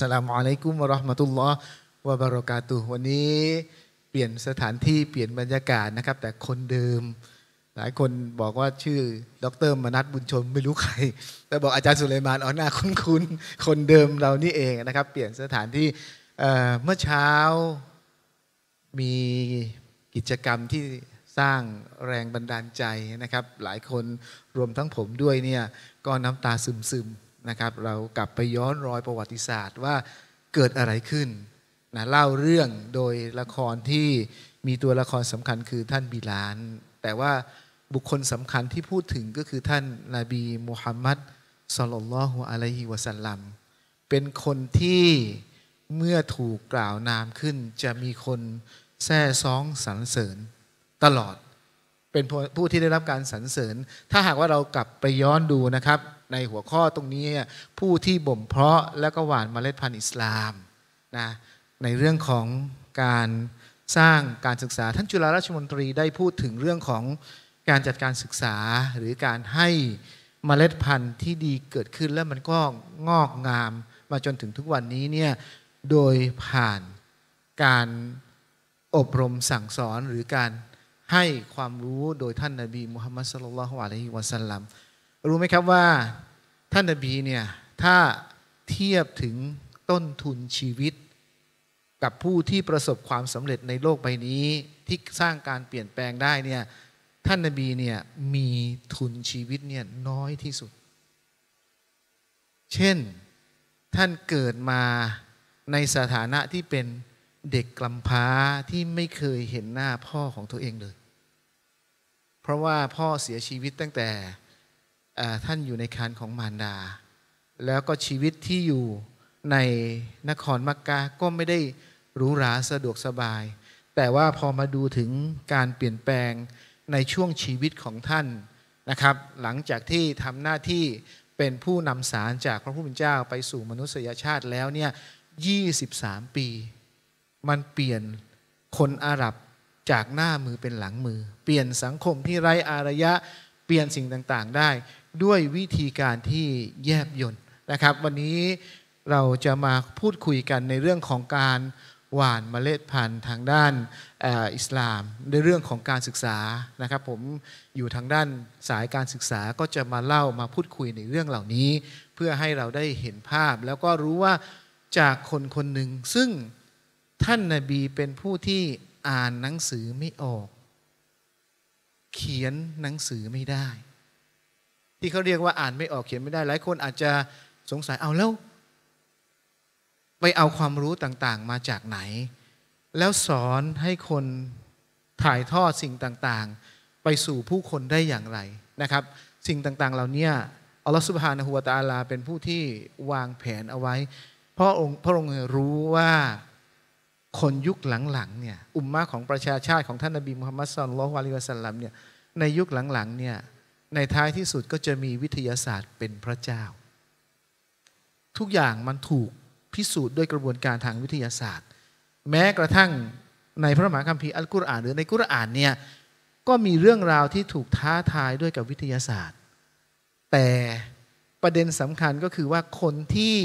สลามอะลัยกุมวรอห์มะตุลลอฮ์วะบารอกาตุวันนี้เปลี่ยนสถานที่เปลี่ยนบรรยากาศนะครับ แต่คนเดิม หลายคนบอกว่าชื่อดรมนัทบุญชมไม่รู้ใครแต่บอกอาจารย์สุเลมานอ๋อหน้าคุ้นนคนเดิมเรานี่เองนะครับ เปลี่ยนสถานที่เมื่อเช้ามีกิจกรรมที่สร้างแรงบันดาลใจนะครับ หลายคนรวมทั้งผมด้วยเนี่ยก็น้ำตาซึมๆนะครับเรากลับไปย้อนรอยประวัติศาสตร์ว่าเกิดอะไรขึ้นนะเล่าเรื่องโดยละครที่มีตัวละครสำคัญคือท่านบิลาน แต่ว่าบุคคลสำคัญที่พูดถึงก็คือท่านนาบี มุฮัมมัดสลลัลลอฮุอะลัยฮิวะสัลลัมเป็นคนที่เมื่อถูกกล่าวนามขึ้น จะมีคนแซ่ซ้องสรรเสริญ ตลอด เป็นผู้ที่ได้รับการสรรเสริญ ถ้าหากว่าเรากลับไปย้อนดูนะครับในหัวข้อตรงนี้ผู้ที่บ่มเพาะและก็หว่านเมล็ดพันธุ์อิสลามนะในเรื่องของการสร้างการศึกษาท่านจุฬาราชมนตรีได้พูดถึงเรื่องของการจัดการศึกษา หรือการให้เมล็ดพันธุ์ที่ดีเกิดขึ้นแล้วมันก็งอกงาม มาจนถึงทุกวันนี้เนี่ยโดยผ่านการอบรมสั่งสอนหรือการให้ความรู้โดยท่านนาบีมุฮัมมัดสลลัลลอฮุอะลัยฮิวะสัลลัมรู้ไหมครับว่า ท่านนบีเนี่ย ถ้าเทียบถึงต้นทุนชีวิต กับผู้ที่ประสบความสำเร็จในโลกใบนี้ที่สร้างการเปลี่ยนแปลงได้เนี่ยท่านนบีเนี่ยมีทุนชีวิตเนี่ยน้อยที่สุด เช่นท่านเกิดมาในสถานะที่เป็นเด็กกำพร้าที่ไม่เคยเห็นหน้าพ่อของตัวเองเลยเพราะว่าพ่อเสียชีวิตตั้งแต่ท่านอยู่ในคานของมารดา แล้วก็ชีวิตที่อยู่ในนครมักกะก็ไม่ได้หรูหรา สะดวกสบาย แต่ว่าพอมาดูถึงการเปลี่ยนแปลงในช่วงชีวิตของท่านนะครับ หลังจากที่ทำหน้าที่เป็นผู้นำสารจากพระผู้เป็นเจ้าไปสู่มนุษยชาติแล้วเนี่ย23 ปี มันเปลี่ยนคนอาหรับจากหน้ามือเป็นหลังมือ เปลี่ยนสังคมที่ไร้อารยะ เปลี่ยนสิ่งต่างๆได้ด้วยวิธีการที่แยบยนนะครับ วันนี้เราจะมาพูดคุยกันในเรื่องของการ หว่านเมล็ดพันธุ์ทางด้านอิสลาม ในเรื่องของการศึกษานะครับ ผมอยู่ทางด้านสายการศึกษาก็จะมาเล่ามาพูดคุยในเรื่องเหล่านี้ เพื่อให้เราได้เห็นภาพ แล้วก็รู้ว่าจากคนคนหนึ่งซึ่งท่านนาบีเป็นผู้ที่อ่านหนังสือไม่ออก เขียนหนังสือไม่ได้ที่เขาเรียกว่าอ่านไม่ออกเขียนไม่ได้ หลายคนอาจจะสงสัยเอาแล้ว ไปเอาความรู้ต่างๆ มาจากไหน แล้วสอนให้คนถ่ายทอดสิ่งต่างๆ ไปสู่ผู้คนได้อย่างไรนะครับ สิ่งต่างๆ เหล่านี้อัลลอฮฺสุบฮานะฮูวตาลา เป็นผู้ที่วางแผนเอาไว้ เพราะองค์พระองค์รู้ว่าคนยุคหลัง ๆ เนี่ย อุมมะของประชาชาติ ของท่านนบีมุฮัมมัดสุลลัลวะลิวะสัลลัมเนี่ยในยุคหลังๆเนี่ยในท้ายที่สุดก็จะมีวิทยาศาสตร์เป็นพระเจ้า ทุกอย่างมันถูกพิสูจน์ด้วยกระบวนการทางวิทยาศาสตร์ แม้กระทั่งในพระมหาคัมภีร์อัลกุรอาน หรือในกุรอานเนี่ยก็มีเรื่องราวที่ถูกท้าทายด้วยกับวิทยาศาสตร์ แต่ประเด็นสำคัญก็คือว่าคนที่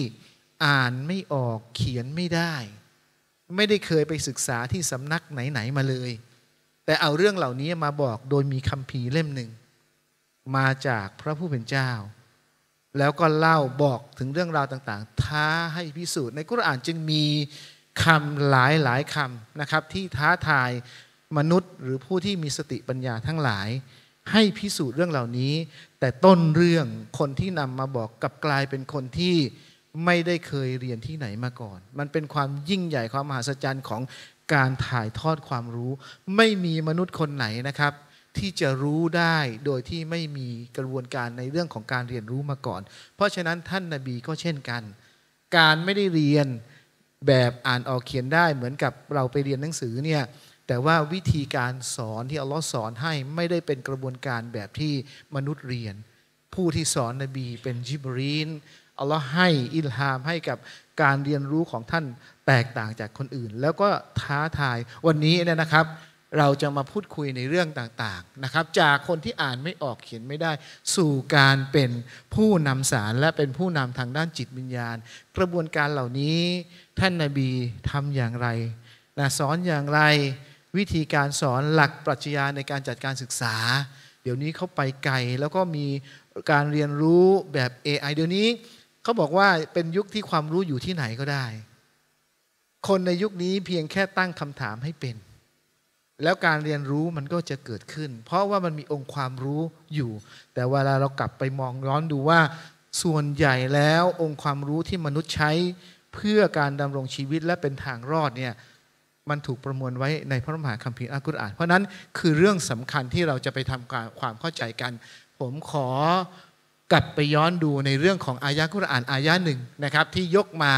อ่านไม่ออกเขียนไม่ได้ ไม่ได้เคยไปศึกษาที่สำนักไหน ๆ มาเลย แต่เอาเรื่องเหล่านี้มาบอกโดยมีคัมภีร์เล่มหนึ่งมาจากพระผู้เป็นเจ้า แล้วก็เล่าบอกถึงเรื่องราวต่างๆ ท้าให้พิสูจน์ในกุรอานจึงมีคำหลายหลายคำนะครับ ที่ท้าทายมนุษย์หรือผู้ที่มีสติปัญญาทั้งหลาย ให้พิสูจน์เรื่องเหล่านี้ แต่ต้นเรื่องคนที่นำมาบอกกับกลายเป็นคนที่ไม่ได้เคยเรียนที่ไหนมาก่อน มันเป็นความยิ่งใหญ่ความมหัศจรรย์ของการถ่ายทอดความรู้ ไม่มีมนุษย์คนไหนนะครับที่จะรู้ได้โดยที่ไม่มีกระบวนการในเรื่องของการเรียนรู้มาก่อน เพราะฉะนั้นท่านนาบี ก็เช่นกัน การไม่ได้เรียนแบบอ่านออกเขียนได้เหมือนกับเราไปเรียนหนังสือเนี่ย แต่ว่าวิธีการสอนที่อัลลอฮ์สอนให้ไม่ได้เป็นกระบวนการแบบที่มนุษย์เรียน ผู้ที่สอนนบีเป็นจิบรีนอัลลอฮ์ให้อิลฮามให้กับการเรียนรู้ของท่านแตกต่างจากคนอื่น แล้วก็ท้าทาย วันนี้เนี่ยนะครับเราจะมาพูดคุยในเรื่องต่างๆนะครับ จากคนที่อ่านไม่ออกเขียนไม่ได้ สู่การเป็นผู้นำสารและเป็นผู้นำทางด้านจิตวิญญาณ กระบวนการเหล่านี้ท่านนาบีทำอย่างไรนะสอนอย่างไร วิธีการสอนหลักปรัชญาในการจัดการศึกษา เดี๋ยวนี้เขาไปไกล แล้วก็มีการเรียนรู้แบบ AI เดี๋ยวนี้ เขาบอกว่าเป็นยุคที่ความรู้อยู่ที่ไหนก็ได้ คนในยุคนี้เพียงแค่ตั้งคำถามให้เป็นแล้วการเรียนรู้มันก็จะเกิดขึ้น เพราะว่ามันมีองค์ความรู้อยู่ แต่เวลาเรากลับไปมองย้อนดูว่าส่วนใหญ่แล้วองค์ความรู้ที่มนุษย์ใช้เพื่อการดำรงชีวิตและเป็นทางรอดเนี่ยมันถูกประมวลไว้ ในพระมหาคัมภีร์อัลกุรอาน เพราะนั้นคือเรื่องสำคัญที่เราจะไปทำความเข้าใจกัน ผมขอกลับไปย้อนดูในเรื่องของอายะกุรอานอายะหนึ่งนะครับ ที่ยกมา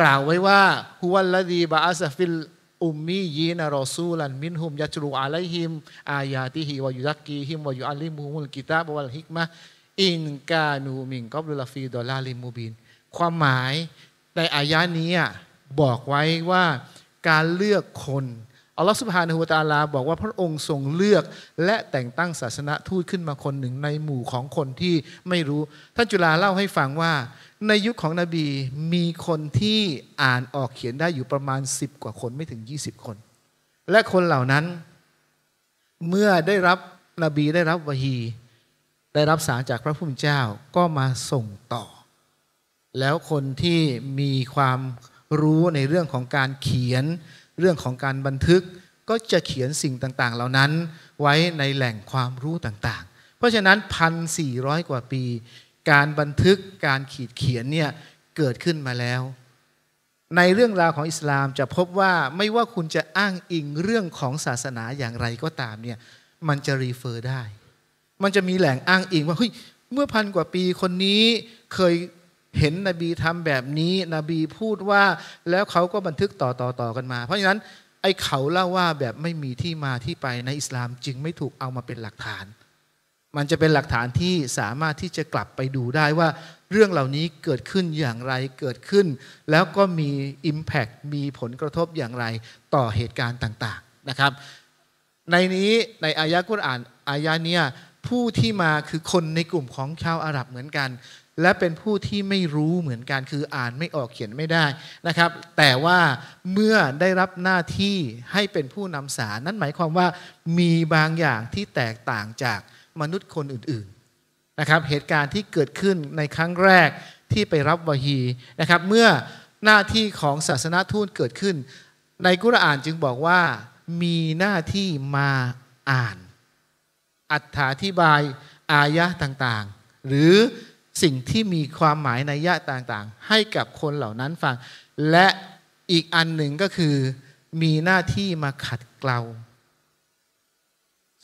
กล่าวไว้ว่าฮุวัลลดีบาอัสฟิลอุมมียีนรอซูลันมินฮุมยัจรูอลัยฮิม อายาติฮิวายุซักกีฮิมวายุอัลลิมูมุลกิตาบวัลฮิกมะอินกานูมิงกอบลุลฟีดอลาลิมูบิน ความหมายในอายะนี้บอกไว้ว่าการเลือกคนอัลลอฮฺสุบฮานะฮูวตาลาบอกว่าพระองค์ทรงเลือกและแต่งตั้งศาสนาทูตขึ้นมาคนหนึ่งในหมู่ของคนที่ไม่รู้ท่านจุฬาเล่าให้ฟังว่าในยุคของนบีมีคนที่อ่านออกเขียนได้อยู่ประมาณ 10 กว่าคนไม่ถึง 20 คน และคนเหล่านั้นเมื่อได้รับนบีได้รับวะฮีได้รับสารจากพระผู้เป็นเจ้าก็มาส่งต่อแล้วคนที่มีความรู้ในเรื่องของการเขียนเรื่องของการบันทึกก็จะเขียนสิ่งต่างๆ เหล่านั้นไว้ในแหล่งความรู้ต่าง ๆ เพราะฉะนั้น 1,400 กว่าปีการบันทึกการขีดเขียนเนี่ยเกิดขึ้นมาแล้ว ในเรื่องราวของอิสลามจะพบว่าไม่ว่าคุณจะอ้างอิงเรื่องของศาสนาอย่างไรก็ตามเนี่ยมันจะรีเฟอร์ได้ มันจะมีแหล่งอ้างอิงว่าเฮ้ยเมื่อพันกว่าปีคนนี้ เคยเห็นนบีทำแบบนี้นบีพูดว่าแล้วเขาก็บันทึกต่อต่อต่อกันมา เพราะฉะนั้นไอ้เขาเล่าว่าแบบไม่มีที่มาที่ไปในอิสลามจึงไม่ถูกเอามาเป็นหลักฐานมันจะเป็นหลักฐานที่สามารถที่จะกลับไปดูได้ว่าเรื่องเหล่านี้เกิดขึ้นอย่างไรเกิดขึ้น แล้วก็มี Impact มีผลกระทบอย่างไรต่อเหตุการณ์ต่างๆนะครับ ในนี้ในอายะกุรอานอายะเนี่ยผู้ที่มาคือคนในกลุ่มของชาวอาหรับเหมือนกัน และเป็นผู้ที่ไม่รู้เหมือนกันคืออ่านไม่ออกเขียนไม่ได้นะครับ แต่ว่าเมื่อได้รับหน้าที่ให้เป็นผู้นำสาร นั่นหมายความว่ามีบางอย่างที่แตกต่างจากมนุษย์คนอื่นๆนะครับเหตุการณ์ที่เกิดขึ้นในครั้งแรกที่ไปรับวะฮีนะครับ เมื่อหน้าที่ของศาสนาทูตเกิดขึ้น ในกุรอานจึงบอกว่ามีหน้าที่มาอ่าน อัถาธิบายอายะต่างๆ หรือสิ่งที่มีความหมายในยะต่างๆ ให้กับคนเหล่านั้นฟัง และอีกอันหนึ่งก็คือมีหน้าที่มาขัดเกลา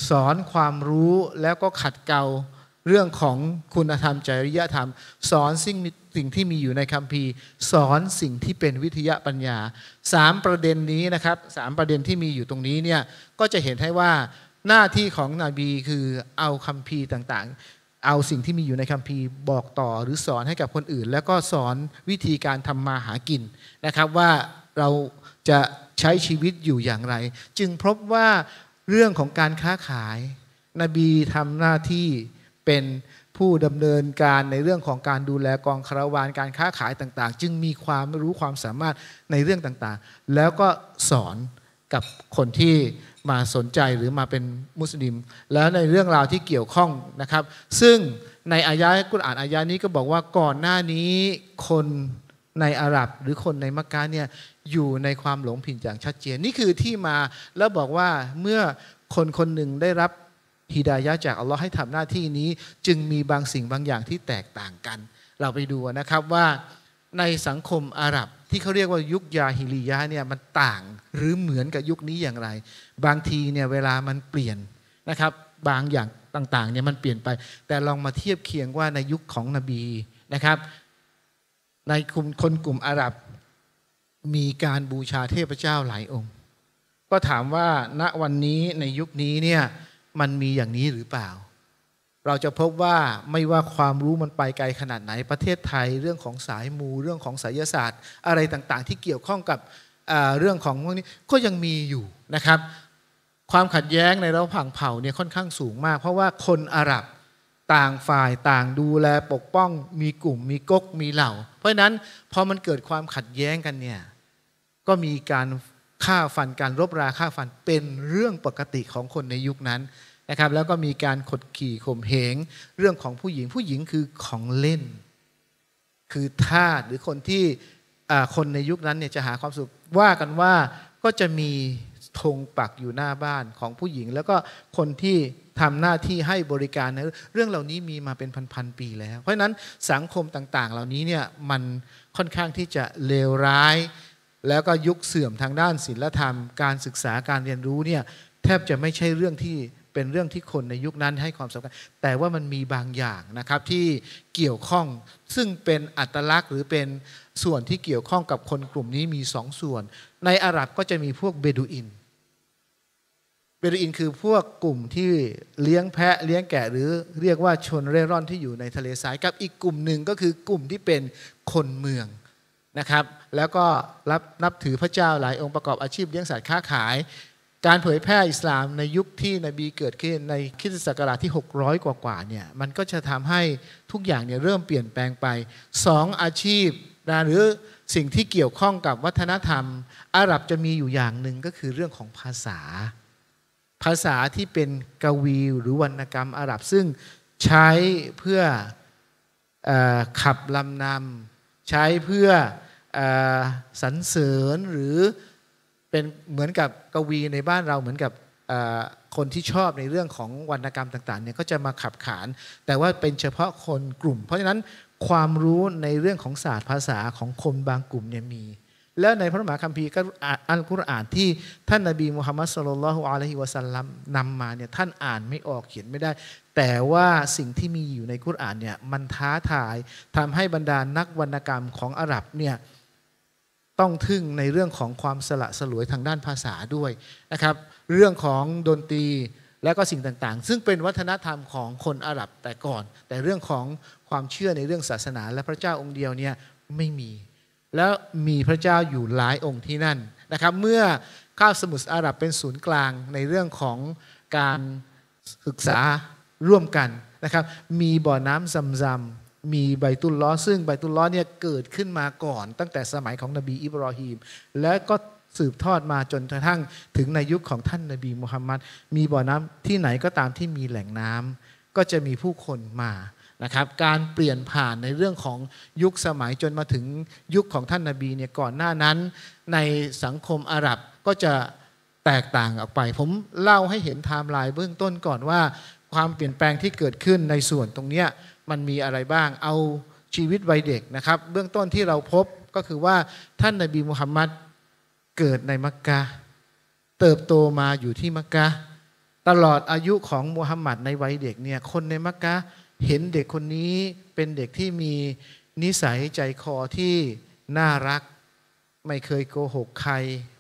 สอนความรู้แล้วก็ขัดเกลาเรื่องของคุณธรรมจริยธรรม สอนสิ่งสิ่งที่มีอยู่ในคัมภีร์ สอนสิ่งที่เป็นวิทยาปัญญาสามประเด็นนี้นะครับสามประเด็นที่มีอยู่ตรงนี้เนี่ยก็จะเห็นให้ว่าหน้าที่ของนบีคือเอาคัมภีร์ต่างๆ เอาสิ่งที่มีอยู่ในคัมภีร์บอกต่อหรือสอนให้กับคนอื่น แล้วก็สอนวิธีการทำมาหากินนะครับว่าเราจะใช้ชีวิตอยู่อย่างไร จึงพบว่าเรื่องของการค้าขาย นบีทำหน้าที่เป็นผู้ดำเนินการในเรื่องของการดูแลกองคาราวานการค้าขายต่าง ๆ จึงมีความรู้ความสามารถในเรื่องต่าง ๆ แล้วก็สอนกับคนที่มาสนใจหรือมาเป็นมุสลิม แล้วในเรื่องราวที่เกี่ยวข้องนะครับ ซึ่งในอายะกุรอานอายะนี้ก็บอกว่าก่อนหน้านี้คนในอาหรับหรือคนในมักกะเนี่ย อยู่ในความหลงผิดอย่างชัดเจนนี่คือที่มาแล้วบอกว่าเมื่อคนคนหนึ่งได้รับฮิดายะจากอัลลอฮ์ให้ทำหน้าที่นี้จึงมีบางสิ่งบางอย่างที่แตกต่างกัน เราไปดูนะครับว่าในสังคมอาหรับที่เขาเรียกว่ายุคยาฮิลียะเนี่ยมันต่างหรือเหมือนกับยุคนี้อย่างไร บางทีเนี่ยเวลามันเปลี่ยนนะครับบางอย่างต่างๆเนี่ยมันเปลี่ยนไป แต่ลองมาเทียบเคียงว่าในยุคของนบีนะครับในคุมคนกลุ่มอาหรับมีการบูชาเทพเจ้าหลายองค์ ก็ถามว่าณวันนี้ในยุคนี้เนี่ยมันมีอย่างนี้หรือเปล่า เราจะพบว่าไม่ว่าความรู้มันไปไกลขนาดไหนประเทศไทยเรื่องของสายมูเรื่องของสายศาสตร์ อะไรต่างๆที่เกี่ยวข้องกับเรื่องของพวกนี้ ก็ยังมีอยู่นะครับ ความขัดแย้งในระหว่างเผ่าเนี่ยค่อนข้างสูงมากเพราะว่าคนอาหรับต่างฝ่ายต่างดูแลปกป้องมีกลุ่มมีก๊กมีเหล่า เพราะนั้นพอมันเกิดความขัดแย้งกันเนี่ย ก็มีการฆ่าฟันการรบราฆ่าฟันเป็นเรื่องปกติของคนในยุคนั้นนะครับ แล้วก็มีการขดขี่ข่มเหงเรื่องของผู้หญิงผู้หญิงคือของเล่น คือทาสหรือคนที่คนในยุคนั้นเนี่ยจะหาความสุขว่ากันว่าก็จะมีธงปักอยู่หน้าบ้านของผู้หญิง แล้วก็คนที่ทำหน้าที่ให้บริการนเรื่องเหล่านี้มีมาเป็นพันๆปี แล้วเพราะนั้นสังคมต่างๆ เหล่านี้เนี่ยมันค่อนข้างที่จะเลวร้าย แล้วก็ยุคเสื่อมทางด้านศิลธรรมการศึกษาการเรียนรู้เนี่ยแทบจะไม่ใช่เรื่องที่เป็นเรื่องที่คนในยุคนั้นให้ความสำคัญแต่ว่ามันมีบางอย่างนะครับที่เกี่ยวข้องซึ่งเป็นอัตลักษณ์หรือเป็นส่วนที่เกี่ยวข้องกับคนกลุ่มนี้มีสองส่วน ในอาหรับก็จะมีพวกเบดูอินเบดูอินคือพวกกลุ่มที่เลี้ยงแพะเลี้ยงแกะหรือเรียกว่าชนเร่ร่อนที่อยู่ในทะเลทราย กับอีกกลุ่มหนึ่งก็คือกลุ่มที่เป็นคนเมืองนะครับ แล้วก็รับนับถือพระเจ้าหลายองค์ประกอบอาชีพเลี้ยงสัตว์ค้าขาย การเผยแพร่อิสลามในยุคที่นบีเกิดขึ้นในคริสตศักราชที่ 600 กว่ากว่าเนี่ยมันก็จะทำให้ทุกอย่างเนี่ยเริ่มเปลี่ยนแปลงไป2อาชีพนะหรือสิ่งที่เกี่ยวข้องกับวัฒนธรรมอาหรับจะมีอยู่อย่างหนึ่งก็คือเรื่องของภาษาภาษาที่เป็นกวีหรือวรรณกรรมอาหรับ ซึ่งใช้เพื่ออขับลำนำใช้เพื่ออสรรเสริญ หรือเป็นเหมือนกับกวีในบ้านเราเหมือนกับคนที่ชอบในเรื่องของวรรณกรรมต่างๆเนี่ยก็จะมาขับขาน แต่ว่าเป็นเฉพาะคนกลุ่ม เพราะฉะนั้นความรู้ในเรื่องของศาสตร์ภาษาของคนบางกลุ่มเนี่ยมีแล้วในพระมหาคัมภีร์ก็อันกุรอานที่ท่านนบีมุฮัมมัดสุลลัลฮุอะลัยฮิวะสัลลัมนำมาเนี่ยท่านอ่านไม่ออกเขียนไม่ได้ แต่ว่าสิ่งที่มีอยู่ในกุรอานเนี่ยมันท้าทายทำให้บรรดานักวรรณกรรมของอาหรับเนี่ยต้องทึ่งในเรื่องของความสละสลวยทางด้านภาษาด้วยนะครับ เรื่องของดนตรีและก็สิ่งต่างๆ ซึ่งเป็นวัฒนธรรมของคนอาหรับแต่ก่อน แต่เรื่องของความเชื่อในเรื่องศาสนาและพระเจ้าองค์เดียวเนี่ยไม่มีแล้วมีพระเจ้าอยู่หลายองค์ที่นั่นนะครับ เมื่อข้าวสมุทรอาหรับเป็นศูนย์กลางในเรื่องของการศึกษาร่วมกันนะครับ มีบ่อน้ำซำซำมีใบตุลล้อ ซึ่งใบตุลล้อเนี่ยเกิดขึ้นมาก่อน ตั้งแต่สมัยของนบีอิบรอฮีม และก็สืบทอดมาจนกระทั่งถึงในยุคของท่านนบีมุฮัมมัดมีบ่อน้ำที่ไหนก็ตามที่มีแหล่งน้ำก็จะมีผู้คนมานะครับการเปลี่ยนผ่านในเรื่องของยุคสมัยจนมาถึงยุคของท่านนาบีเนี่ยก่อนหน้านั้น ในสังคมอาหรับก็จะแตกต่างออกไป ผมเล่าให้เห็นไทม์ไลน์เบื้องต้นก่อนว่าความเปลี่ยนแปลงที่เกิดขึ้นในส่วนตรงนี้มันมีอะไรบ้างเอาชีวิตวัยเด็กนะครับเบื้องต้นที่เราพบก็คือว่าท่านนาบีมุฮัมมัดเกิดในมักกะเติบโตมาอยู่ที่มักกะตลอดอายุของมุฮัมมัดในวัยเด็กเนี่ยคนในมักกะเห็นเด็กคนนี้เป็นเด็กที่มีนิสัยใจคอที่น่ารักไม่เคยโกหกใคร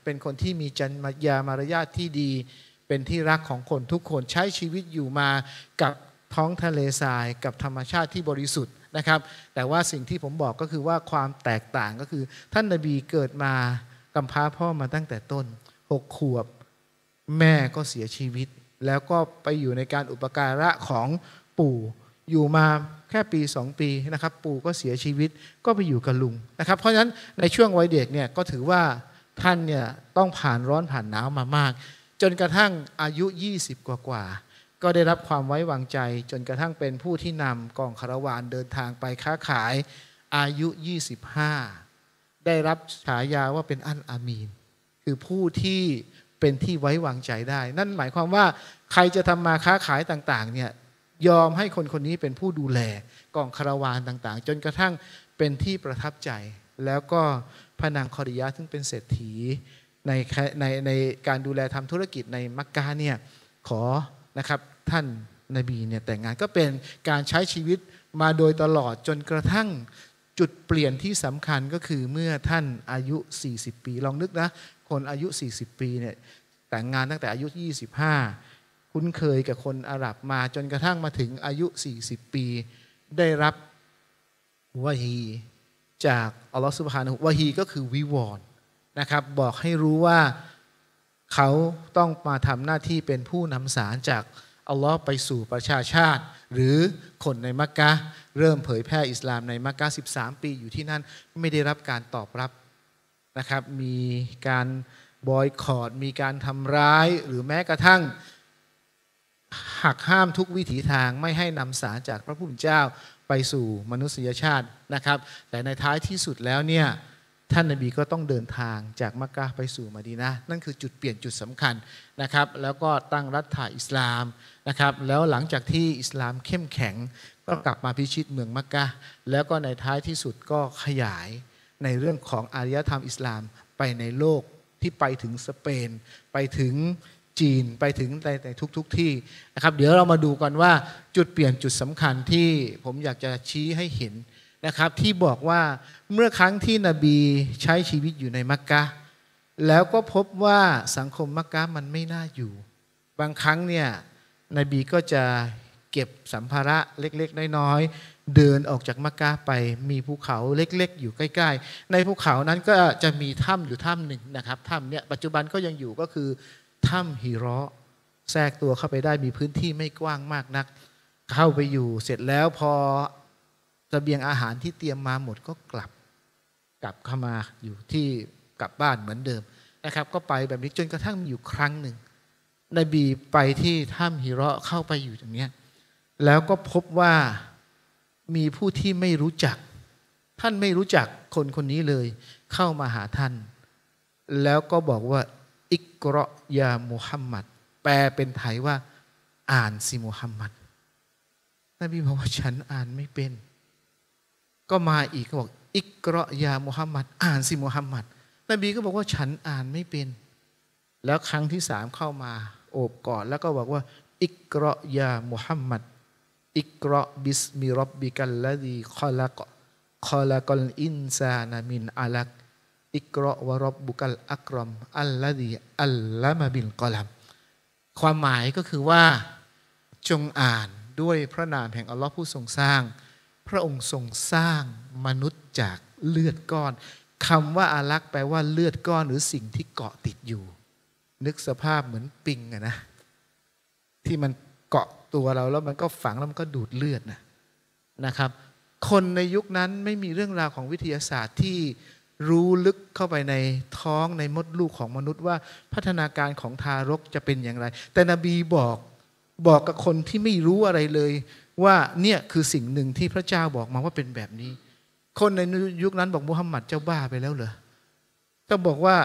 เป็นคนที่มีจริยามารยาทที่ดี เป็นที่รักของคนทุกคนใช้ชีวิตอยู่มากับท้องทะเลทรายกับธรรมชาติที่บริสุทธิ์นะครับ แต่ว่าสิ่งที่ผมบอกก็คือว่าความแตกต่างก็คือ ท่านนบีเกิดมากำพร้าพ่อมาตั้งแต่ต้นหกขวบ แม่ก็เสียชีวิต แล้วก็ไปอยู่ในการอุปการะของปู่อยู่มาแค่ปี2ปีนะครับปู่ก็เสียชีวิตก็ไปอยู่กับลุงนะครับเพราะฉะนั้นในช่วงวัยเด็กเนี่ยก็ถือว่าท่านเนี่ยต้องผ่านร้อนผ่านหนาวมามาก จนกระทั่งอายุ 20 กว่ากว่าก็ได้รับความไว้วางใจ จนกระทั่งเป็นผู้ที่นำกองคารวานเดินทางไปค้าขายอายุ 25 ได้รับฉายาว่าเป็นอันอามีน คือผู้ที่เป็นที่ไว้วางใจได้ นั่นหมายความว่าใครจะทำมาค้าขายต่าง ๆ เนี่ยยอมให้คนคนนี้เป็นผู้ดูแลกองคาราวานต่าง ๆ จนกระทั่งเป็นที่ประทับใจ แล้วก็พระนางคอริยะซึ่งเป็นเศรษฐีในในในการดูแลทำธุรกิจในมักกะเนี่ยขอนะครับท่านนบีเนี่ยแต่งงานก็เป็นการใช้ชีวิตมาโดยตลอดจนกระทั่ง จุดเปลี่ยนที่สำคัญก็คือเมื่อท่านอายุ 40 ปีลองนึกนะคนอายุ 40 ปีเนี่ยแต่งงานตั้งแต่อายุ 25คุ้นเคยกับคนอาหรับมาจนกระทั่งมาถึงอายุ 40 ปี ได้รับ วะฮีจากอัลลอฮฺสุบฮานะวะฮีก็คือวิวรณ์นะครับ บอกให้รู้ว่าเขาต้องมาทำหน้าที่เป็นผู้นำสารจากอัลลอฮ์ไปสู่ประชาชาติ หรือคนในมักกะเริ่มเผยแพร่อิสลามในมักกะ 13 ปีอยู่ที่นั่นไม่ได้รับการตอบรับ นะครับ มีการบอยคอรดมีการทำร้ายหรือแม้กระทั่งหักห้ามทุกวิถีทางไม่ให้นำสารจากพระผู้เป็นเจ้าไปสู่มนุษยชาตินะครับ แต่ในท้ายที่สุดแล้วเนี่ยท่านนบีก็ต้องเดินทางจากมักกะไปสู่มาดีนะนั่นคือจุดเปลี่ยนจุดสำคัญนะครับ แล้วก็ตั้งรัฐาอิสลามนะครับ แล้วหลังจากที่อิสลามเข้มแข็งก็กลับมาพิชิตเมืองมักกะแล้วก็ในท้ายที่สุดก็ขยายในเรื่องของอารยธรรมอิสลามไปในโลกที่ไปถึงสเปนไปถึงจีนไปถึงแต่ทุกๆทที่นะครับ เดี๋ยวเรามาดูกันว่า จุดเปลี่ยนจุดสำคัญที่ผมอยากจะชี้ให้เห็นนะครับ ที่บอกว่าเมื่อครั้งที่นบีใช้ชีวิตอยู่ในมักกะแล้วก็พบว่าสังคมมักกะมันไม่น่าอยู่ บางครั้งเนี่ยนบีก็จะเก็บสัมภาระเล็กๆน้อยๆเดินออกจากมักกะไป มีภูเขาเล็กๆ อยู่ใกล้ ๆ ในภูเขานั้นก็จะมีถ้ำอยู่ถ้ำหนึ่งนะครับถ้ำเนี่ยปัจจุบันก็ยังอยู่ก็คือถ้ำฮิรอแทรกตัวเข้าไปได้มีพื้นที่ไม่กว้างมากนัก เข้าไปอยู่เสร็จแล้วพอะเบียงอาหารที่เตรียมมาหมดก็กลับ กลับเข้ามาอยู่ที่ กลับบ้านเหมือนเดิมนะครับ ก็ไปแบบนี้ จนกระทั่งมีอยู่ครั้งหนึ่งนบีไปที่ถ้ำฮิรอเข้าไปอยู่ตรงนี้ แล้วก็พบว่ามีผู้ที่ไม่รู้จัก ท่านไม่รู้จักคนคนนี้เลย เข้ามาหาท่าน แล้วก็บอกว่าอิกรอยามุฮัมมัดแปลเป็นไทยว่า อ่านสิมุฮัมมัดนบีบอกว่าฉันอ่านไม่เป็น ก็มาอีกก็บอกอิกรอยามุฮัมมัดอ่านสิมุฮัมมัดนบีก็บอกว่าฉันอ่านไม่เป็น แล้วครั้งที่สามเข้ามา โอบกอดแล้วก็บอกว่าอิกรอยามุฮัมมัดอิกรอบิสมิรบบิกัลลดีคอลักคอลักอลอินซานามินอาลักอิกรอวรบบุกัลอักรอมอัลละดีอัลละมาบินกอลัมความหมายก็คือว่าจงอ่านด้วยพระนามแห่งอัลลอฮ์ผู้ทรงสร้าง พระองค์ทรงสร้างมนุษย์จากเลือดก้อนคำว่าอาลักษ์แปลว่าเลือดก้อนหรือสิ่งที่เกาะติดอยู่ นึกสภาพเหมือนปิงอะนะที่มันเกาะตัวเราแล้วมันก็ฝังแล้วมันก็ดูดเลือดนะนะครับ คนในยุคนั้นไม่มีเรื่องราวของวิทยาศาสตร์ที่รู้ลึกเข้าไปในท้องในมดลูกของมนุษย์ว่าพัฒนาการของทารกจะเป็นอย่างไร แต่นบีบอกบอกกับคนที่ไม่รู้อะไรเลยว่าเนี่ยคือสิ่งหนึ่งที่พระเจ้าบอกมาว่าเป็นแบบนี้ คนในยุคนั้นบอกมุฮัมมัดเจ้าบ้าไปแล้วเหรอก็บอกว่า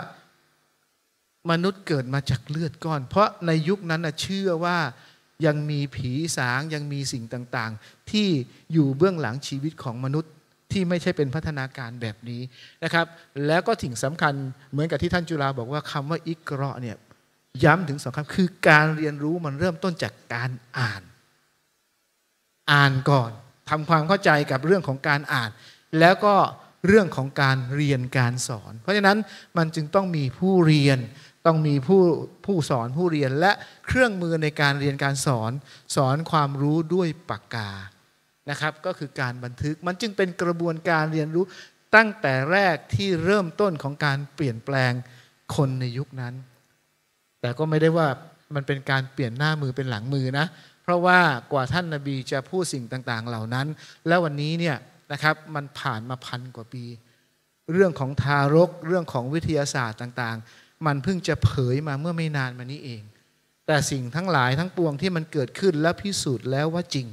มนุษย์เกิดมาจากเลือดก้อน เพราะในยุคนั้นเชื่อว่ายังมีผีสางยังมีสิ่งต่างๆ ที่อยู่เบื้องหลังชีวิตของมนุษย์ที่ไม่ใช่เป็นพัฒนาการแบบนี้นะครับ แล้วก็ถึงสำคัญเหมือนกับที่ท่านจุฬาบอกว่าคำว่าอิกราะเนี่ยย้ำถึงสองคำคือการเรียนรู้มันเริ่มต้นจากการอ่าน อ่านก่อนทำความเข้าใจกับเรื่องของการอ่าน แล้วก็เรื่องของการเรียนการสอน เพราะฉะนั้นมันจึงต้องมีผู้เรียนต้องมีผู้ผู้สอนผู้เรียนและเครื่องมือในการเรียนการสอน สอนความรู้ด้วยปากกานะครับก็คือการบันทึกมันจึงเป็นกระบวนการเรียนรู้ตั้งแต่แรกที่เริ่มต้นของการเปลี่ยนแปลงคนในยุคนั้น แต่ก็ไม่ได้ว่ามันเป็นการเปลี่ยนหน้ามือเป็นหลังมือนะเพราะว่ากว่าท่านนาบีจะพูดสิ่งต่างๆเหล่านั้น แล้ววันนี้เนี่ยนะครับมันผ่านมาพันกว่าปี เรื่องของทารกเรื่องของวิทยาศาสตร์ต่างๆ มันเพิ่งจะเผยมาเมื่อไม่นานมานี้เอง แต่สิ่งทั้งหลายทั้งปวงที่มันเกิดขึ้นและพิสูจน์แล้วว่าจริง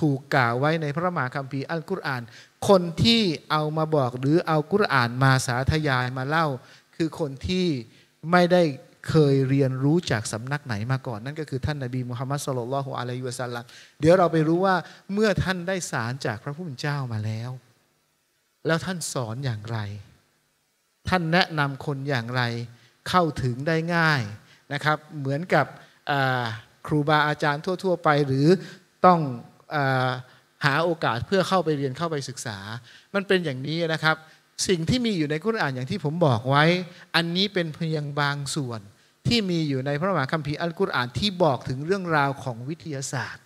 ถูกกล่าวไว้ในพระมหาคัมภีร์อัลกุรอาน คนที่เอามาบอกหรือเอากุรอานมาสาธยายมาเล่า คือคนที่ไม่ได้เคยเรียนรู้จากสำนักไหนมาก่อนนั่นก็คือ ท่านนาบีมุฮัมมัดสุลลัลฮุอะลัยฮิวะสัลลัมเดี๋ยวเราไปรู้ว่าเมื่อท่านได้สารจากพระผู้เป็นเจ้ามาแล้ว แล้วท่านสอนอย่างไร ท่านแนะนำคนอย่างไรเข้าถึงได้ง่ายนะครับ เหมือนกับครูบาอาจารย์ทั่ว ๆ ไป หรือต้องหาโอกาสเพื่อเข้าไปเรียนเข้าไปศึกษา มันเป็นอย่างนี้นะครับ สิ่งที่มีอยู่ในคุณอ่านอย่างที่ผมบอกไว้ อันนี้เป็นเพียงบางส่วน ที่มีอยู่ในพระมหาคัมภีร์อัลกุรอานที่บอกถึงเรื่องราวของวิทยาศาสตร์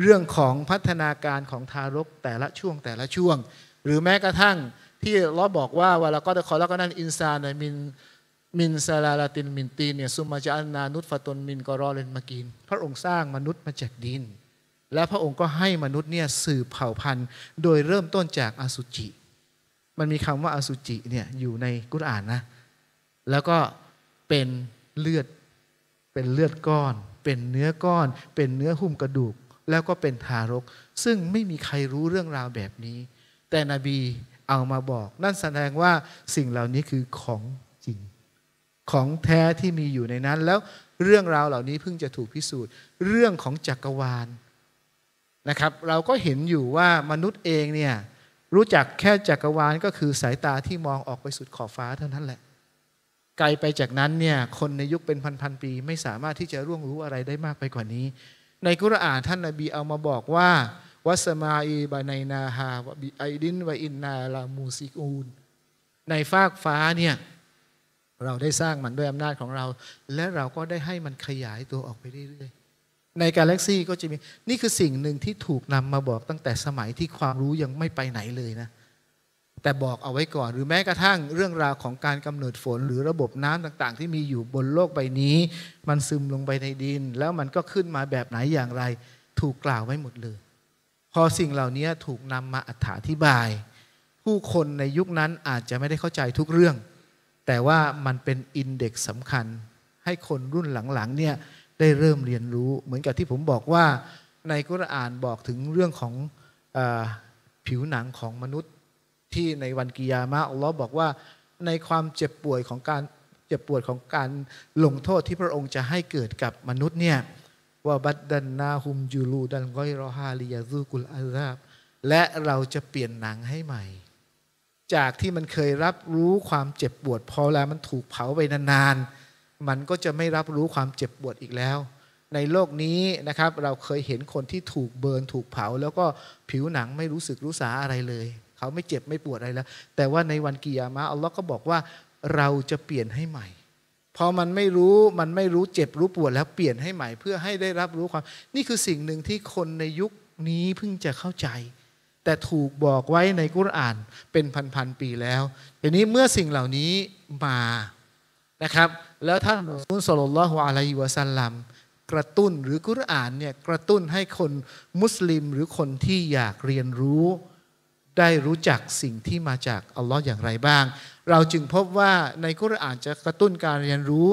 เรื่องของพัฒนาการของทารกแต่ละช่วงแต่ละช่วง หรือแม้กระทั่งที่เราบอกว่าวลาก็ขอล้วก็นั่นอินซานในมินมินซาลาลาตินมินตีเนี่ยซุมมาจานานุตฟะตนมินกอรอเลนมากินพระองค์สร้างมนุษย์มาจากดินและพระองค์ก็ให้มนุษย์เนี่ยสืบเผ่าพันธุ์ โดยเริ่มต้นจากอสุจิ มันมีคำว่าอสุจิเนี่ยอยู่ในกุรอานนะ แล้วก็เป็นเลือด เป็นเลือดก้อน เป็นเนื้อก้อน เป็นเนื้อหุ้มกระดูก แล้วก็เป็นทารก ซึ่งไม่มีใครรู้เรื่องราวแบบนี้ แต่นบีเอามาบอก นั่นแสดงว่าสิ่งเหล่านี้คือของจริง ของแท้ที่มีอยู่ในนั้น แล้วเรื่องราวเหล่านี้ เพิ่งจะถูกพิสูจน์ เรื่องของจักรวาลนะครับเราก็เห็นอยู่ว่ามนุษย์เองเนี่ยรู้จักแค่จักรวาลก็คือสายตาที่มองออกไปสุดขอบฟ้าเท่านั้นแหละ ไกลไปจากนั้นเนี่ยคนในยุคเป็นพันๆปี ไม่สามารถที่จะร่วงรู้อะไรได้มากไปกว่านี้ ในกุรอานท่านนาบีเอามาบอกว่า วัสมาอีบาไนนาฮาวบิไอดินวอินนาลามูซิกูน ในฟากฟ้าเนี่ยเราได้สร้างมันด้วยอำนาจของเรา และเราก็ได้ให้มันขยายตัวออกไปเรื่อยๆในกาแล็กซี่ก็จะมีนี่คือสิ่งหนึ่งที่ถูกนำมาบอกตั้งแต่สมัยที่ความรู้ยังไม่ไปไหนเลยนะ แต่บอกเอาไว้ก่อน หรือแม้กระทั่งเรื่องราวของการกำเนิดฝนหรือระบบน้ำต่างๆ ที่มีอยู่บนโลกใบนี้ มันซึมลงไปในดินแล้วมันก็ขึ้นมาแบบไหนอย่างไร ถูกกล่าวไว้หมดเลย พอสิ่งเหล่านี้ถูกนำมาอธิบาย ผู้คนในยุคนั้นอาจจะไม่ได้เข้าใจทุกเรื่อง แต่ว่ามันเป็นอินเด็กซ์สำคัญ ให้คนรุ่นหลังๆเนี่ยได้เริ่มเรียนรู้เหมือนกับที่ผมบอกว่า ในกุรอานบอกถึงเรื่องของอผิวหนังของมนุษย์ที่ในวันกิยามะอัลลอฮ์บอกว่าในความเจ็บป่วยของการเจ็บปวดของการลงโทษที่พระองค์จะให้เกิดกับมนุษย์เนี่ยว่าบัดดันนาฮุมยูลูดันก้อยรอฮาลิยาซูกุลอาซาบ และเราจะเปลี่ยนหนังให้ใหม่ จากที่มันเคยรับรู้ความเจ็บปวดพอแล้วมันถูกเผาไปนานๆมันก็จะไม่รับรู้ความเจ็บปวดอีกแล้ว ในโลกนี้นะครับ เราเคยเห็นคนที่ถูกเบิร์นถูกเผา แล้วก็ผิวหนังไม่รู้สึกรู้สาอะไรเลย เขาไม่เจ็บไม่ปวดอะไรแล้ว แต่ว่าในวันกิยามะอัลลอฮ์ก็บอกว่าเราจะเปลี่ยนให้ใหม่ พอมันไม่รู้มันไม่รู้เจ็บรู้ปวดแล้ว เปลี่ยนให้ใหม่ เพื่อให้ได้รับรู้ความ นี่คือสิ่งหนึ่งที่คนในยุคนี้เพิ่งจะเข้าใจ แต่ถูกบอกไว้ในกุรอาน เป็นพันๆปีแล้วทีนี้เมื่อสิ่งเหล่านี้มานะครับแล้วท่านมุลสลลลอฮุอะลัยฮิวะสัลลัมกระตุ้นหรือกุรอานเนี่ยกระตุ้นให้คนมุสลิมหรือคนที่อยากเรียนรู้ ได้รู้จักสิ่งที่มาจากอัลลอฮ์อย่างไรบ้าง เราจึงพบว่าในกุรอานจะกระตุ้นการเรียนรู้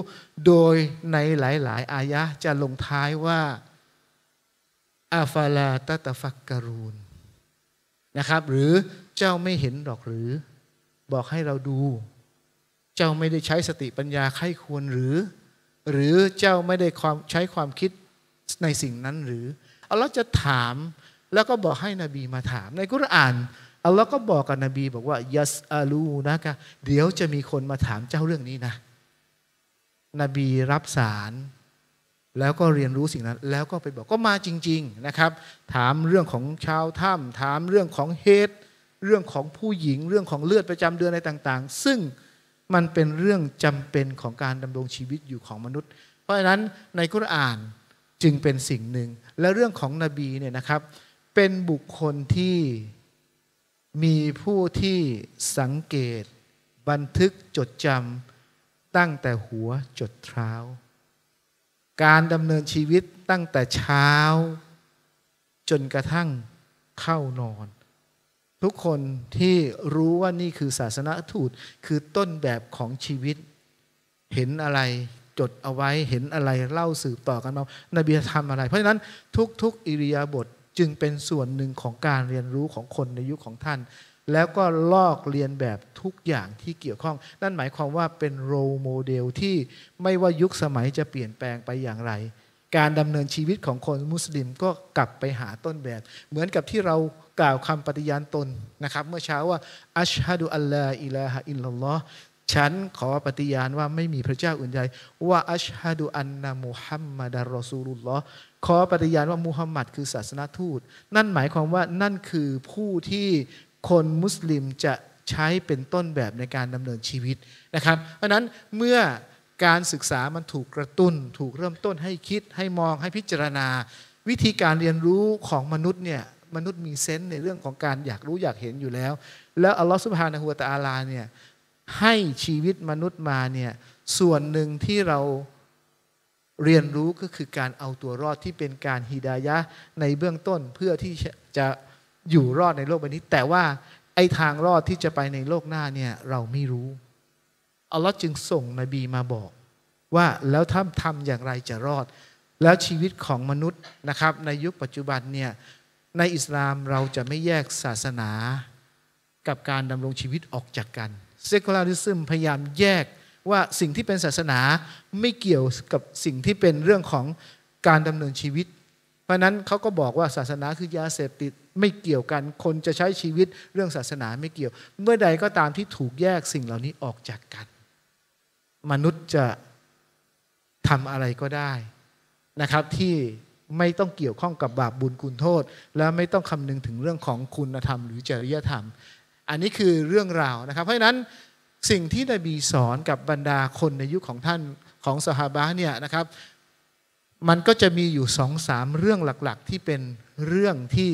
โดยในหลาย ๆ อายะจะลงท้ายว่าอาฟาลาตตฟักการูนนะครับ หรือเจ้าไม่เห็นหรอกหรือบอกให้เราดูเจ้าไม่ได้ใช้สติปัญญาไข้ควรหรือ หรือเจ้าไม่ได้ความใช้ความคิดในสิ่งนั้นหรืออัลลอฮ์จะถามแล้วก็บอกให้นบีมาถาม ในกุรอานอัลลอฮ์ก็บอกกับนบีบอกว่ายัสอาลูนะกะเดี๋ยวจะมีคนมาถามเจ้าเรื่องนี้นะนบีรับสาร แล้วก็เรียนรู้สิ่งนั้น แล้วก็ไปบอกก็มาจริง ๆนะครับ ถามเรื่องของชาวถ้ำถามเรื่องของเฮตเรื่องของผู้หญิงเรื่องของเลือดประจำเดือนอะไรต่าง ๆ ซึ่งมันเป็นเรื่องจำเป็นของการดำรงชีวิตอยู่ของมนุษย์ เพราะฉะนั้นในคุรานจึงเป็นสิ่งหนึ่ง และเรื่องของนบีเนี่ยนะครับ เป็นบุคคลที่มีผู้ที่สังเกตบันทึกจดจำตั้งแต่หัวจดเท้า การดำเนินชีวิตตั้งแต่เช้าจนกระทั่งเข้านอนทุกคนที่รู้ว่านี่คือศาสนาทูตคือต้นแบบของชีวิต เห็นอะไรจดเอาไว้เห็นอะไร เล่าสืบต่อกันมานบีทำอะไร เพราะฉะนั้นทุก ๆอิริยาบถจึงเป็นส่วนหนึ่งของการเรียนรู้ของคนในยุคของท่าน แล้วก็ลอกเรียนแบบทุกอย่างที่เกี่ยวข้อง นั่นหมายความว่าเป็นโรโมเดลที่ไม่ว่ายุคสมัยจะเปลี่ยนแปลงไปอย่างไรการดำเนินชีวิตของคนมุสลิมก็กลับไปหาต้นแบบ เหมือนกับที่เรากล่าวคำปฏิญาณตนนะครับ เมื่อเช้าว่าอัชฮะดุอัลลอฮ์อิลาฮะอิลลัลลอฮ์ฉันขอปฏิญาณว่าไม่มีพระเจ้าอื่นใดว่าอัชฮะดุอันนะมุฮัมมัดรอซูลุลลอฮ์ขอปฏิญาณว่ามุฮัมมัดคือศาสนทูต นั่นหมายความว่านั่นคือผู้ที่คนมุสลิมจะใช้เป็นต้นแบบในการดำเนินชีวิตนะครับ เพราะนั้นเมื่อการศึกษามันถูกกระตุ้นถูกเริ่มต้นให้คิดให้มองให้พิจารณา วิธีการเรียนรู้ของมนุษย์เนี่ย มนุษย์มีเซนส์ในเรื่องของการอยากรู้อยากเห็นอยู่แล้ว แล้วอัลลอฮฺสุบฮานะฮูวตาอาลาเนี่ย ให้ชีวิตมนุษย์มาเนี่ย ส่วนหนึ่งที่เราเรียนรู้ก็คือการเอาตัวรอดที่เป็นการฮิดายะในเบื้องต้นเพื่อที่จะอยู่รอดในโลกใบนี้ แต่ว่าไอ้ทางรอดที่จะไปในโลกหน้าเนี่ยเราไม่รู้อัลลอฮ์จึงส่งนบีมาบอก ว่าแล้วถ้าทำอย่างไรจะรอด แล้วชีวิตของมนุษย์นะครับในยุคปัจจุบันเนี่ยในอิสลามเราจะไม่แยกศาสนากับการดำรงชีวิตออกจากกัน เซคูลาริซึมพยายามแยกว่าสิ่งที่เป็นศาสนาไม่เกี่ยวกับสิ่งที่เป็นเรื่องของการดำเนินชีวิต เพราะนั้นเขาก็บอกว่าศาสนาคือยาเสพติดไม่เกี่ยวกัน คนจะใช้ชีวิตเรื่องศาสนาไม่เกี่ยว เมื่อใดก็ตามที่ถูกแยกสิ่งเหล่านี้ออกจากกันมนุษย์จะทำอะไรก็ได้นะครับ ที่ไม่ต้องเกี่ยวข้องกับบาปบุญคุณโทษ และไม่ต้องคำนึงถึงเรื่องของคุณธรรมหรือจริยธรรม อันนี้คือเรื่องราวนะครับ เพราะฉะนั้นสิ่งที่นบีสอนกับบรรดาคนในยุคขของท่านของสหาบะเนี่ยนะครับ มันก็จะมีอยู่สองสามเรื่องหลัก ๆ ที่เป็นเรื่องที่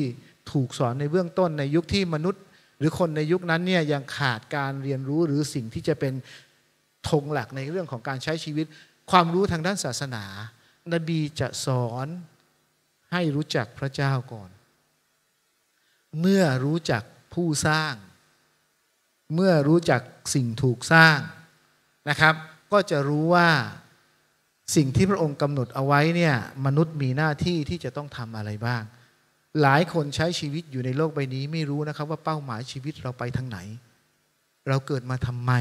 ถูกสอนในเบื้องต้น ในยุคที่มนุษย์ หรือคนในยุคนั้นเนี่ยยังขาดการเรียนรู้หรือสิ่งที่จะเป็นธงหลักในเรื่องของการใช้ชีวิตความรู้ทางด้านศาสนา นบีจะสอนให้รู้จักพระเจ้าก่อน เมื่อรู้จักผู้สร้าง เมื่อรู้จักสิ่งถูกสร้างนะครับ ก็จะรู้ว่าสิ่งที่พระองค์กำหนดเอาไว้เนี่ยมนุษย์มีหน้าที่ที่จะต้องทำอะไรบ้าง หลายคนใช้ชีวิตอยู่ในโลกใบนี้ไม่รู้นะครับว่าเป้าหมายชีวิตเราไปทางไหน เราเกิดมาทำไม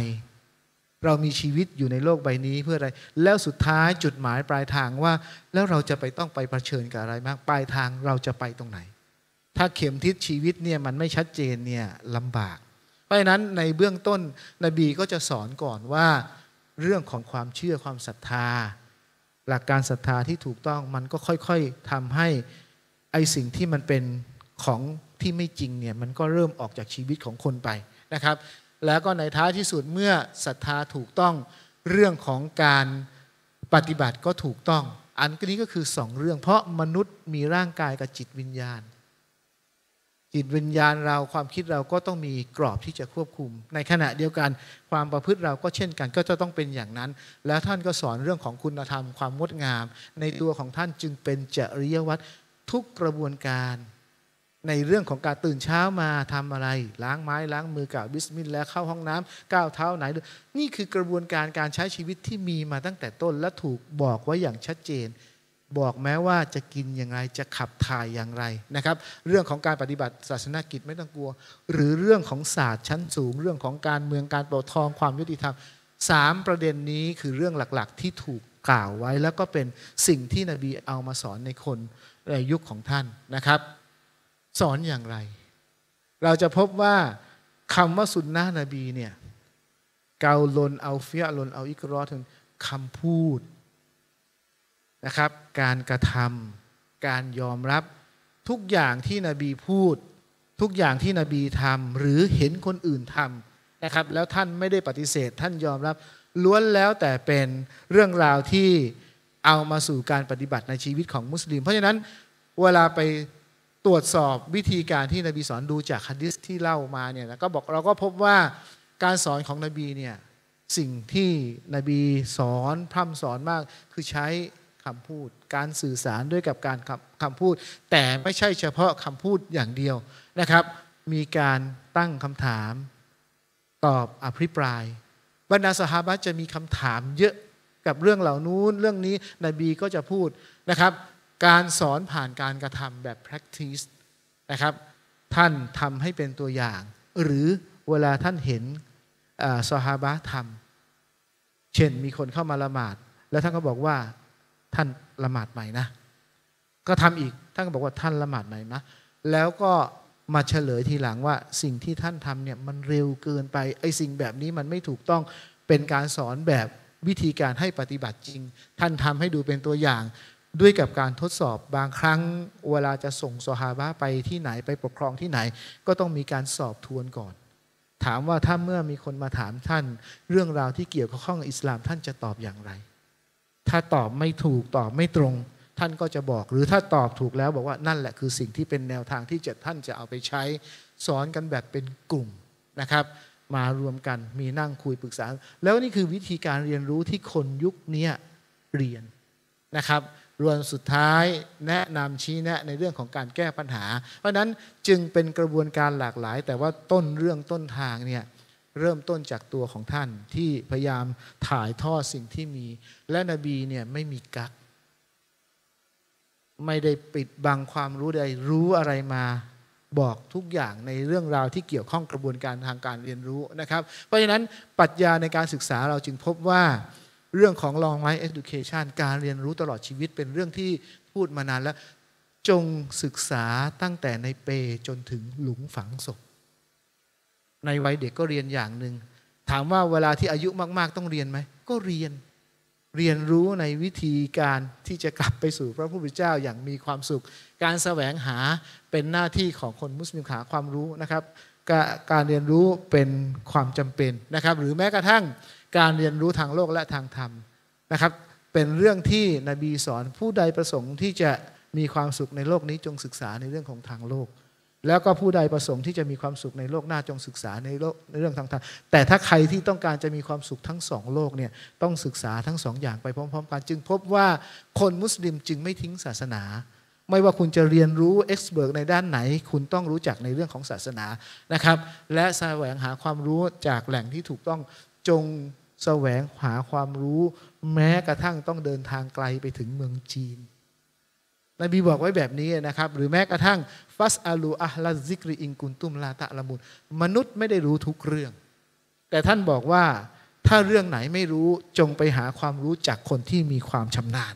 เรามีชีวิตอยู่ในโลกใบนี้เพื่ออะไร แล้วสุดท้ายจุดหมายปลายทางว่าแล้วเราจะไปต้องไปเผชิญกับอะไรมากปลายทางเราจะไปตรงไหน ถ้าเข็มทิศชีวิตเนี่ยมันไม่ชัดเจนเนี่ยลำบาก เพราะฉะนั้นในเบื้องต้นนบีก็จะสอนก่อนว่าเรื่องของความเชื่อความศรัทธา หลักการศรัทธาที่ถูกต้องมันก็ค่อยๆทำให้ไอสิ่งที่มันเป็นของที่ไม่จริงเนี่ยมันก็เริ่มออกจากชีวิตของคนไปนะครับแล้วก็ในท้ายที่สุดเมื่อศรัทธาถูกต้อง เรื่องของการปฏิบัติก็ถูกต้อง อันนี้ก็คือสองเรื่องเพราะมนุษย์มีร่างกายกับจิตวิญญาณจิตวิญญาณเราความคิดเราก็ต้องมีกรอบที่จะควบคุม ในขณะเดียวกันความประพฤติเราก็เช่นกันก็จะต้องเป็นอย่างนั้น แล้วท่านก็สอนเรื่องของคุณธรรมความงดงาม ในตัวของท่านจึงเป็นจริยวัตรทุกกระบวนการในเรื่องของการตื่นเช้ามาทำอะไร ล้างไม้ล้างมือกล่าวบิสมิลแล้วเข้าห้องน้ำ ก้าวเท้าไหนนี่คือกระบวนการการใช้ชีวิตที่มีมาตั้งแต่ต้นและถูกบอกไว้อย่างชัดเจน บอกแม้ว่าจะกินอย่างไรจะขับถ่ายอย่างไรนะครับ เรื่องของการปฏิบัติ ศาสนกิจไม่ต้องกลัว หรือเรื่องของศาสตร์ชั้นสูงเรื่องของการเมืองการปกครองความยุติธรรมสามประเด็นนี้คือเรื่องหลักๆที่ถูกกล่าวไว้แล้วก็เป็นสิ่งที่นบีเอามาสอนในคนในยุคของท่านนะครับสอนอย่างไร เราจะพบว่าคำว่าสุนนะนบีเนี่ยเกาลนเอาเฟียลนเอาอิกรอทคำพูดนะครับ การกระทำการยอมรับทุกอย่างที่นบีพูด ทุกอย่างที่นบีทำหรือเห็นคนอื่นทำนะครับ แล้วท่านไม่ได้ปฏิเสธท่านยอมรับล้วนแล้วแต่เป็นเรื่องราวที่เอามาสู่การปฏิบัติในชีวิตของมุสลิมเพราะฉะนั้นเวลาไปตรวจสอบวิธีการที่นบีสอนดูจากฮะดิษที่เล่ามาเนี่ยก็บอกเราก็พบว่าการสอนของนบีเนี่ยสิ่งที่นบีสอนพร่ำสอนมากคือใช้คำพูดการสื่อสารด้วยกับการคำพูด แต่ไม่ใช่เฉพาะคำพูดอย่างเดียวนะครับ มีการตั้งคำถาม ตอบอภิปรายบรรดาสหาบิจะมีคำถามเยอะกับเรื่องเหล่านู้นเรื่องนี้นบีก็จะพูดนะครับการสอนผ่านการกระทำ แบบ practice นะครับท่านทำให้เป็นตัวอย่าง หรือเวลาท่านเห็นสฮาบะทำเช่นมีคนเข้ามาละหมาด แล้วท่านก็บอกว่าท่านละหมาดใหม่นะก็ทำอีก ท่านก็บอกว่าท่านละหมาดใหม่นะแล้วก็มาเฉลยทีหลังว่า สิ่งที่ท่านทำเนี่ยมันเร็วเกินไปไอ้สิ่งแบบนี้มันไม่ถูกต้องเป็นการสอนแบบวิธีการให้ปฏิบัติจริง ท่านทำให้ดูเป็นตัวอย่างด้วยกับการทดสอบบางครั้ง เวลาจะส่งสหาบะไปที่ไหนไปปกครองที่ไหน ก็ต้องมีการสอบทวนก่อน ถามว่าถ้าเมื่อมีคนมาถามท่าน เรื่องราวที่เกี่ยวข้องอิสลามท่านจะตอบอย่างไร ถ้าตอบไม่ถูกตอบไม่ตรง ท่านก็จะบอก หรือถ้าตอบถูกแล้วบอกว่านั่นแหละคือสิ่งที่เป็นแนวทางที่จะท่านจะเอาไปใช้ สอนกันแบบเป็นกลุ่มนะครับ มารวมกันมีนั่งคุยปรึกษา แล้วนี่คือวิธีการเรียนรู้ที่คนยุคนี้เรียนนะครับรวมสุดท้ายแนะนำชี้แนะ ในเรื่องของการแก้ปัญหา เพราะนั้นจึงเป็นกระบวนการหลากหลาย แต่ว่าต้นเรื่องต้นทางเนี่ยเริ่มต้นจากตัวของท่านที่พยายามถ่ายทอดสิ่งที่มี และนบีเนี่ยไม่มีกัก ไม่ได้ปิดบังความรู้ใดรู้อะไรมา บอกทุกอย่างในเรื่องราวที่เกี่ยวข้องกระบวนการทางการเรียนรู้นะครับ เพราะฉะนั้นปรัชญาในการศึกษาเราจึงพบว่าเรื่องของ long life education การเรียนรู้ตลอดชีวิตเป็นเรื่องที่พูดมานานแล้ว จงศึกษาตั้งแต่ในเป จนถึงหลุมฝังศพในวัยเด็กก็เรียนอย่างหนึ่งถามว่าเวลาที่อายุมากๆต้องเรียนไหม ก็เรียนเรียนรู้ในวิธีการที่จะกลับไปสู่พระผู้เป็นเจ้าอย่างมีความสุข การแสวงหาเป็นหน้าที่ของคนมุสลิมหาความรู้นะครับการเรียนรู้เป็นความจำเป็นนะครับหรือแม้กระทั่งการเรียนรู้ทางโลกและทางธรรมนะครับ เป็นเรื่องที่นบีสอนผู้ใดประสงค์ที่จะมีความสุขในโลกนี้จงศึกษาในเรื่องของทางโลก แล้วก็ผู้ใดประสงค์ที่จะมีความสุขในโลกหน้าจงศึกษาในโลกในเรื่องทางธรรมแต่ถ้าใครที่ต้องการจะมีความสุขทั้งสองโลกเนี่ยต้องศึกษาทั้งสองอย่างไปพร้อมๆกันจึงพบว่าคนมุสลิมจึงไม่ทิ้งศาสนา ไม่ว่าคุณจะเรียนรู้เอ็กซ์เบิร์กในด้านไหน คุณต้องรู้จักในเรื่องของศาสนานะครับและแสวงหาความรู้จากแหล่งที่ถูกต้องจงแสวง หาความรู้ แม้กระทั่งต้องเดินทางไกลไปถึงเมืองจีนนบีบอกไว้แบบนี้นะครับ หรือแม้กระทั่งฟัสอาลูอัลซิกรีอิงกุนตุมลาตะละมุนมนุษย์ไม่ได้รู้ทุกเรื่อง แต่ท่านบอกว่าถ้าเรื่องไหนไม่รู้จงไปหาความรู้จากคนที่มีความชำนาญ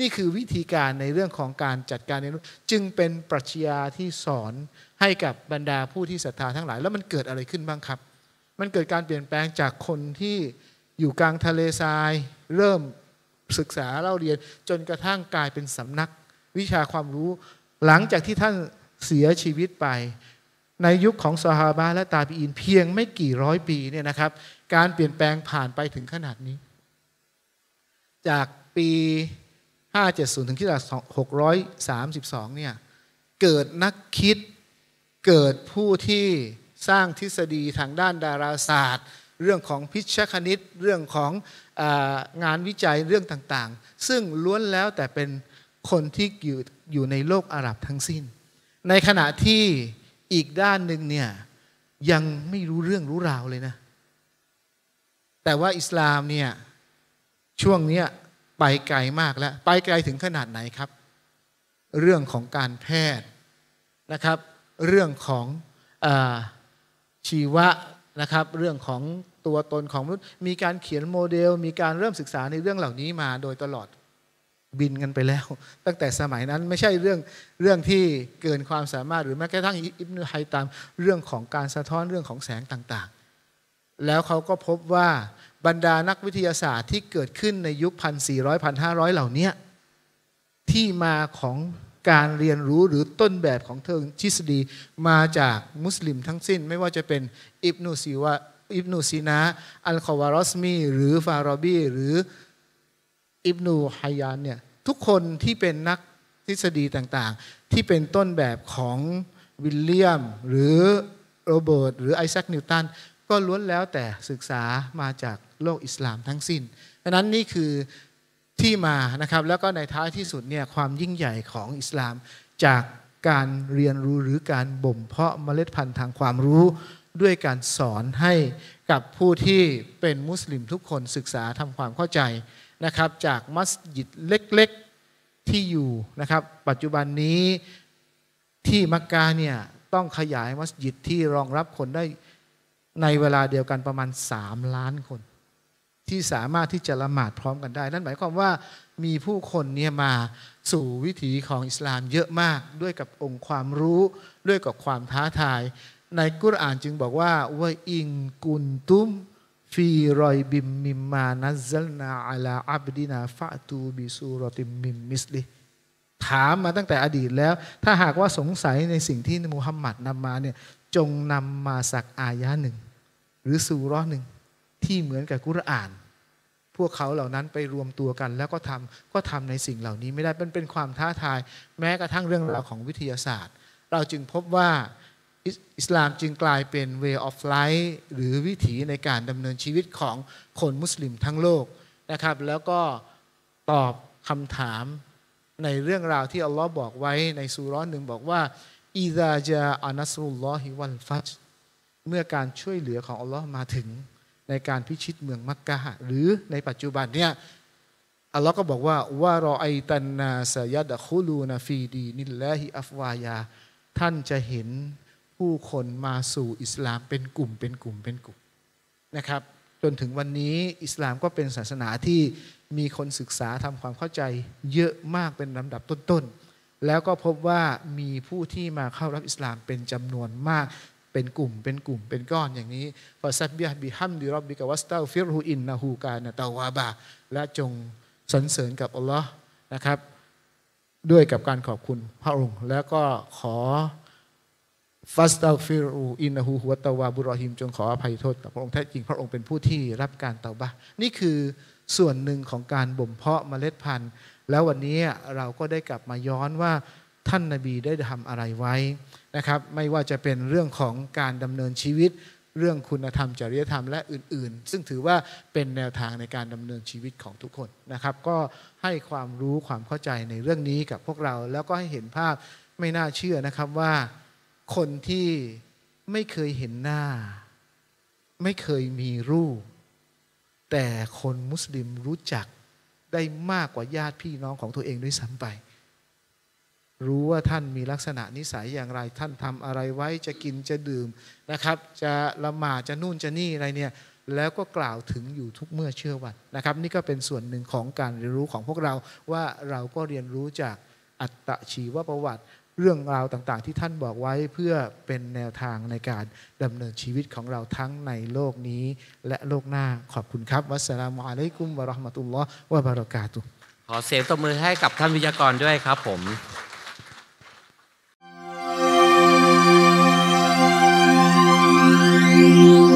นี่คือวิธีการในเรื่องของการจัดการเรียนรู้จึงเป็นปรัชญาที่สอนให้กับบรรดาผู้ที่ศรัทธาทั้งหลายแล้วมันเกิดอะไรขึ้นบ้างครับมันเกิดการเปลี่ยนแปลงจากคนที่อยู่กลางทะเลทราย เริ่มศึกษาเล่าเรียนจนกระทั่งกลายเป็นสำนักวิชาความรู้หลังจากที่ท่านเสียชีวิตไป ในยุคของซาฮาบะและตาบีอินเพียงไม่กี่ร้อยปีเนี่ยนะครับการเปลี่ยนแปลงผ่านไปถึงขนาดนี้ จากปี 570 ถึงคิ่า632 เนี่ยเกิดนักคิดเกิดผู้ที่สร้างทฤษฎีทางด้านดาราศาสตร์ เรื่องของพิชคณิต เรื่องของงานวิจัยเรื่องต่างๆ ซึ่งล้วนแล้วแต่เป็นคนที่อยู่อยู่ในโลกอาหรับทั้งสิ้น ในขณะที่อีกด้านหนึ่งเนี่ยยังไม่รู้เรื่องรู้ราวเลยนะแต่ว่าอิสลามเนี่ยช่วงนี้ไปไกลมากแล้วไปไกลถึงขนาดไหนครับ เรื่องของการแพทย์นะครับ เรื่องของอชีวะนะครับเรื่องของตัวตนของมนุษย์มีการเขียนโมเดล มีการเริ่มศึกษาในเรื่องเหล่านี้มาโดยตลอดบินกันไปแล้ว ตั้งแต่สมัยนั้นไม่ใช่เรื่องเรื่องที่เกินความสามารถหรือแม้กระทั่งอิบนุไฮตามเรื่องของการสะท้อนเรื่องของแสงต่างๆ แล้วเขาก็พบว่าบรรดานักวิทยาศาสตร์ ที่เกิดขึ้นในยุค1,400 1,500เหล่านี้ที่มาของการเรียนรู้หรือต้นแบบของเธอทฤษฎีมาจากมุสลิมทั้งสิ้นไม่ว่าจะเป็นอิบนุซีวะอิบนุซีนาอัลคอวารอสมี หรือฟารอบี หรืออิบนูฮายานเนี่ยทุกคนที่เป็นนักทฤษฎีต่างๆ ที่เป็นต้นแบบของวิลเลียมหรือโรเบิร์ตหรือไอแซคนิวตันก็ล้วนแล้วแต่ศึกษามาจากโลกอิสลามทั้งสิ้นดังนั้นนี่คือที่มา นะครับ แล้วก็ในท้ายที่สุดเนี่ย ความยิ่งใหญ่ของอิสลามจากการเรียนรู้หรือการบ่มเพาะเมล็ดพันธุ์ทางความรู้ด้วยการสอนให้กับผู้ที่เป็นมุสลิมทุกคนศึกษาทำความเข้าใจนะครับจากมัสยิดเล็กๆที่อยู่นะครับ ปัจจุบันนี้ที่มักกะเนี่ยต้องขยายมัสยิดที่รองรับคนได้ในเวลาเดียวกันประมาณ 3 ล้านคนที่สามารถที่จะละหมาดพร้อมกันได้ นั่นหมายความว่ามีผู้คนเนี่ยมาสู่วิถีของอิสลามเยอะมากด้วยกับองค์ความรู้ด้วยกับความท้าทาย ในกุรอานจึงบอกว่าว่าอิงกุนตุมฟีรอยบิมมิมมา นัซลนาอัลาอับดินาฟะตูบิซูรติมมิมมิสลิถามมาตั้งแต่อดีตแล้ว ถ้าหากว่าสงสัยในสิ่งที่มุฮัมมัดนำมาเนี่ยจงนำมาสักอายะหนึ่งหรือสูรอหนึ่งที่เหมือนกับกุรอานพวกเขาเหล่านั้นไปรวมตัวกันแล้วก็ทำก็ทำในสิ่งเหล่านี้ไม่ได้เป็นเป็นความท้าทาย แม้กระทั่งเรื่องราวของวิทยาศาสตร์ เราจึงพบว่าอิสลามจึงกลายเป็น way of life หรือวิถีในการดำเนินชีวิตของคนมุสลิมทั้งโลกนะครับแล้วก็ตอบคำถามในเรื่องราวที่อัลลอฮ์บอกไว้ในสุร้อนหนึ่งบอกว่า อิดาจาอานัสุลลอฮิวันฟัชเมื่อการช่วยเหลือของอัลลอฮ์มาถึงในการพิชิตเมืองมักกะหรือในปัจจุบันเนี่ยอัลลอฮ์ก็บอกว่าวารอไอตันนาสยัดะคุลูนาฟีดีนิลละฮิอัฟวายา ท่านจะเห็นผู้คนมาสู่อิสลามเป็นกลุ่มเป็นกลุ่มเป็นกลุ่มนะครับจนถึงวันนี้อิสลามก็เป็นศาสนาที่มีคนศึกษาทำความเข้าใจเยอะมากเป็นลำดับต้นๆ แล้วก็พบว่ามีผู้ที่มาเข้ารับอิสลามเป็นจำนวนมากเป็นกลุ่ม เป็นกลุ่ม เป็นก้อน อย่างนี้ฟาซับบียบิฮัมดิรอบบิกวัสตาฟิรฮูอินนาฮูกานะตาวาบะและจงสรรเสริญกับอัลลอฮ์นะครับ ด้วยกับการขอบคุณพระองค์ แล้วก็ขอฟาสตาฟิรูอินนหูหัวตาวาบุรอฮิมจงขออภัยโทษต่อพระองค์แท้จริงพระองค์เป็นผู้ที่รับการเตาบะนี่คือส่วนหนึ่งของการบ่มเพาะเมล็ดพันธุ์ แล้ววันนี้เราก็ได้กลับมาย้อนว่าท่านนาบีได้ทำอะไรไว้นะครับไม่ว่าจะเป็นเรื่องของการดำเนินชีวิต เรื่องคุณธรรมจริยธรรมและอื่นๆ ซึ่งถือว่าเป็นแนวทางในการดำเนินชีวิตของทุกคนนะครับก็ให้ความรู้ความเข้าใจในเรื่องนี้กับพวกเราแล้วก็ให้เห็นภาพไม่น่าเชื่อนะครับว่าคนที่ไม่เคยเห็นหน้า ไม่เคยมีรูป แต่คนมุสลิมรู้จักได้มากกว่าญาติพี่น้องของตัวเองด้วยซ้ำไปรู้ว่าท่านมีลักษณะนิสัยอย่างไร ท่านทำอะไรไว้จะกินจะดื่มนะครับ จะละหมาดจะนู่นจะนี่อะไรเนี่ยแล้วก็กล่าวถึงอยู่ทุกเมื่อเชื่อวันนะครับ นี่ก็เป็นส่วนหนึ่งของการเรียนรู้ของพวกเราว่าเราก็เรียนรู้จากอัตชีวประวัติ เรื่องราวต่างๆ ที่ท่านบอกไว้เพื่อเป็นแนวทางในการดำเนินชีวิตของเราทั้งในโลกนี้ และโลกหน้าขอบคุณครับวัสสลามอะลัยกุมวะราะห์มะตุลลอฮ์วะบารากาตุขอเสียงตบมือให้กับท่านวิทยากรด้วยครับ ผม you.